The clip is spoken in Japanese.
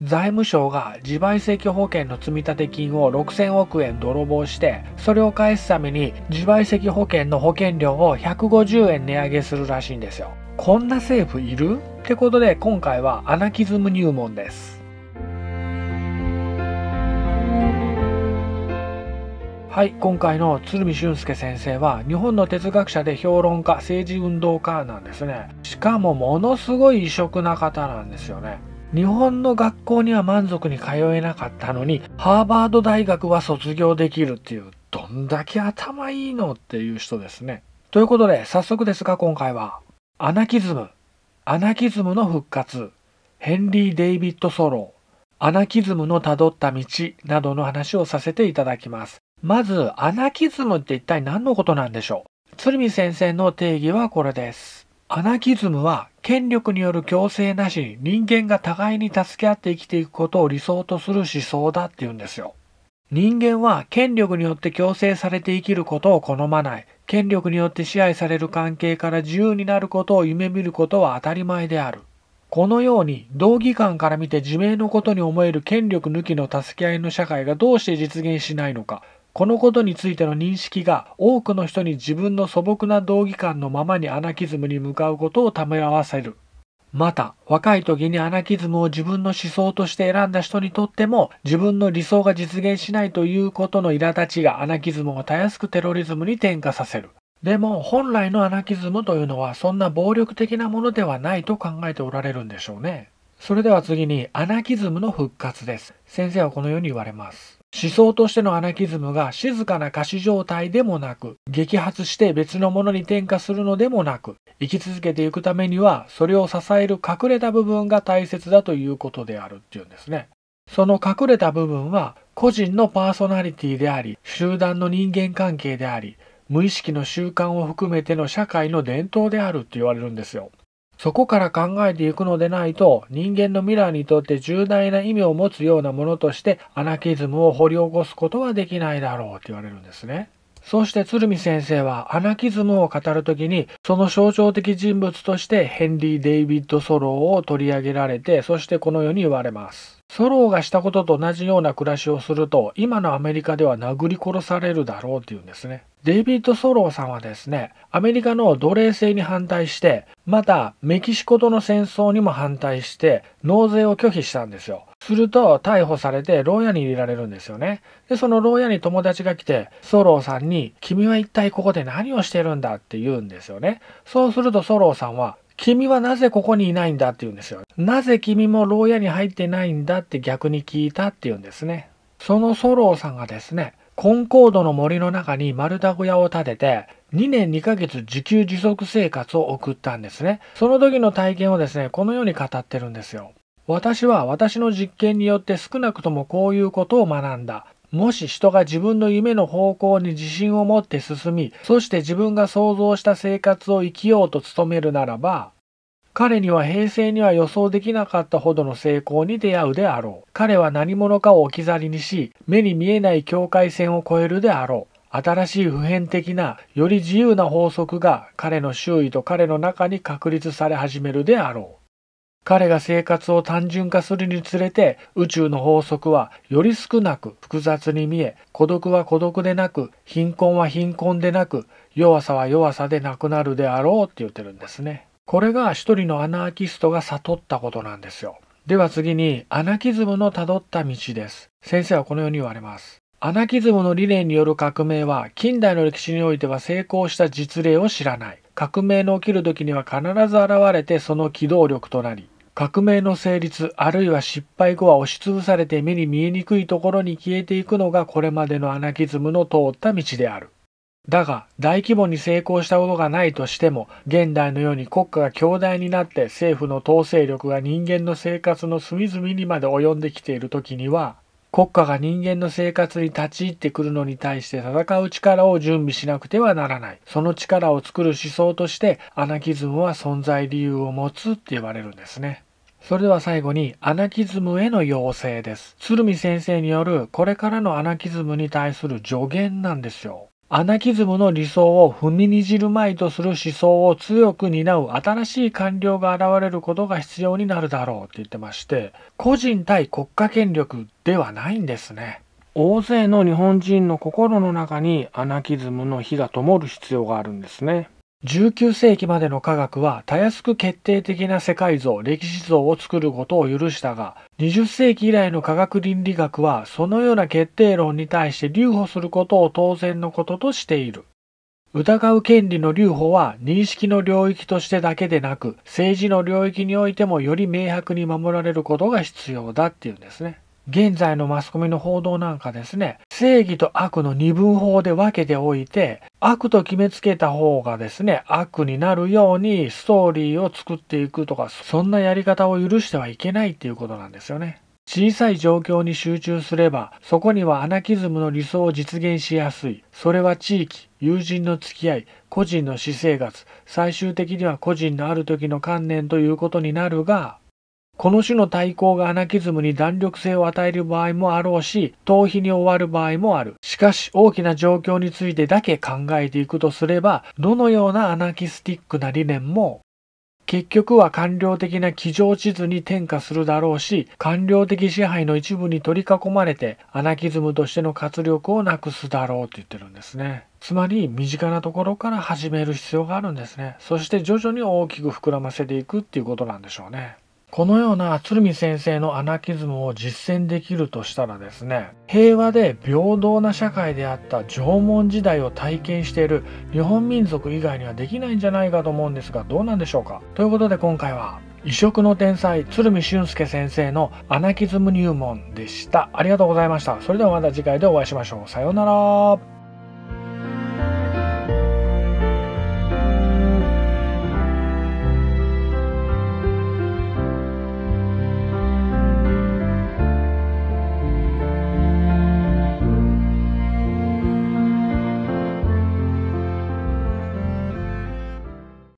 財務省が自賠責保険の積立金を6000億円泥棒してそれを返すために自賠責保険の保険料を150円値上げするらしいんですよこんな政府いるってことで今回はアナキズム入門ですはい今回の鶴見俊介先生は日本の哲学者で評論家政治運動家なんですねしかもものすごい異色な方なんですよね日本の学校には満足に通えなかったのに、ハーバード大学は卒業できるっていう、どんだけ頭いいのっていう人ですね。ということで、早速ですが今回は、アナキズム、アナキズムの復活、ヘンリー・デイビッド・ソロー、アナキズムの辿った道などの話をさせていただきます。まず、アナキズムって一体何のことなんでしょう鶴見先生の定義はこれです。アナキズムは権力による強制なし、人間が互いに助け合って生きていくことを理想とする思想だって言うんですよ。人間は権力によって強制されて生きることを好まない。権力によって支配される関係から自由になることを夢見ることは当たり前である。このように、道義観から見て自明のことに思える権力抜きの助け合いの社会がどうして実現しないのか、このことについての認識が多くの人に自分の素朴な道義観のままにアナキズムに向かうことをためらわせる。また、若い時にアナキズムを自分の思想として選んだ人にとっても、自分の理想が実現しないということの苛立ちがアナキズムをたやすくテロリズムに転化させる。でも、本来のアナキズムというのは、そんな暴力的なものではないと考えておられるんでしょうね。それでは次に、アナキズムの復活です。先生はこのように言われます。思想としてのアナキズムが静かな歌詞状態でもなく、激発して別のものに転化するのでもなく、生き続けていくためには、それを支える隠れた部分が大切だということであるっていうんですね。その隠れた部分は、個人のパーソナリティであり、集団の人間関係であり、無意識の習慣を含めての社会の伝統であるって言われるんですよ。そこから考えていくのでないと人間の未来にとって重大な意味を持つようなものとしてアナキズムを掘り起こすことはできないだろうと言われるんですね。そして鶴見先生はアナキズムを語るときに、その象徴的人物としてヘンリー・デイビッド・ソローを取り上げられて、そしてこのように言われます。ソローがしたことと同じような暮らしをすると、今のアメリカでは殴り殺されるだろうっていうんですね。デイビッド・ソローさんはですね、アメリカの奴隷制に反対して、またメキシコとの戦争にも反対して、納税を拒否したんですよ。すると逮捕されて牢屋に入れられるんですよね。で、その牢屋に友達が来て、ソローさんに、君は一体ここで何をしてるんだって言うんですよね。そうするとソローさんは、君はなぜここにいないんだって言うんですよ。なぜ君も牢屋に入ってないんだって逆に聞いたって言うんですね。そのソローさんがですね、コンコードの森の中に丸太小屋を建てて、2年2ヶ月自給自足生活を送ったんですね。その時の体験をですね、このように語ってるんですよ。私は私の実験によって少なくともこういうことを学んだ。もし人が自分の夢の方向に自信を持って進み、そして自分が想像した生活を生きようと努めるならば、彼には平成には予想できなかったほどの成功に出会うであろう。彼は何者かを置き去りにし、目に見えない境界線を越えるであろう。新しい普遍的な、より自由な法則が彼の周囲と彼の中に確立され始めるであろう。彼が生活を単純化するにつれて宇宙の法則はより少なく複雑に見え孤独は孤独でなく貧困は貧困でなく弱さは弱さでなくなるであろうって言ってるんですね。これが一人のアナーキストが悟ったことなんですよ。では次にアナキズムの辿った道です。先生はこのように言われます。アナキズムの理念による革命は近代の歴史においては成功した実例を知らない。革命の起きる時には必ず現れてその機動力となり革命の成立あるいは失敗後は押しつぶされて目に見えにくいところに消えていくのがこれまでのアナキズムの通った道である。だが大規模に成功したことがないとしても現代のように国家が強大になって政府の統制力が人間の生活の隅々にまで及んできている時には国家が人間の生活に立ち入ってくるのに対して戦う力を準備しなくてはならないその力を作る思想としてアナキズムは存在理由を持つって言われるんですね。それでは最後にアナキズムへの要請です。鶴見先生によるこれからのアナキズムに対する助言なんですよ。アナキズムの理想を踏みにじるまいとする思想を強く担う新しい官僚が現れることが必要になるだろうって言ってまして、個人対国家権力ではないんですね。大勢の日本人の心の中にアナキズムの火が灯る必要があるんですね。19世紀までの科学はたやすく決定的な世界像、歴史像を作ることを許したが、20世紀以来の科学倫理学はそのような決定論に対して留保することを当然のこととしている。疑う権利の留保は認識の領域としてだけでなく、政治の領域においてもより明白に守られることが必要だっていうんですね。現在のマスコミの報道なんかですね、正義と悪の二分法で分けておいて、悪と決めつけた方がですね、悪になるようにストーリーを作っていくとか、そんなやり方を許してはいけないっていうことなんですよね。小さい状況に集中すれば、そこにはアナキズムの理想を実現しやすい。それは地域、友人の付き合い、個人の私生活、最終的には個人のある時の観念ということになるが、この種の対抗がアナキズムに弾力性を与える場合もあろうし、逃避に終わる場合もある。しかし、大きな状況についてだけ考えていくとすれば、どのようなアナキスティックな理念も、結局は官僚的な基上地図に転化するだろうし、官僚的支配の一部に取り囲まれて、アナキズムとしての活力をなくすだろうと言ってるんですね。つまり身近なところから始める必要があるんですね。そして徐々に大きく膨らませていくっていうことなんでしょうね。このような鶴見先生のアナキズムを実践できるとしたらですね、平和で平等な社会であった縄文時代を体験している日本民族以外にはできないんじゃないかと思うんですが、どうなんでしょうかということで今回は、異色の天才、鶴見俊介先生のアナキズム入門でした。ありがとうございました。それではまた次回でお会いしましょう。さようなら。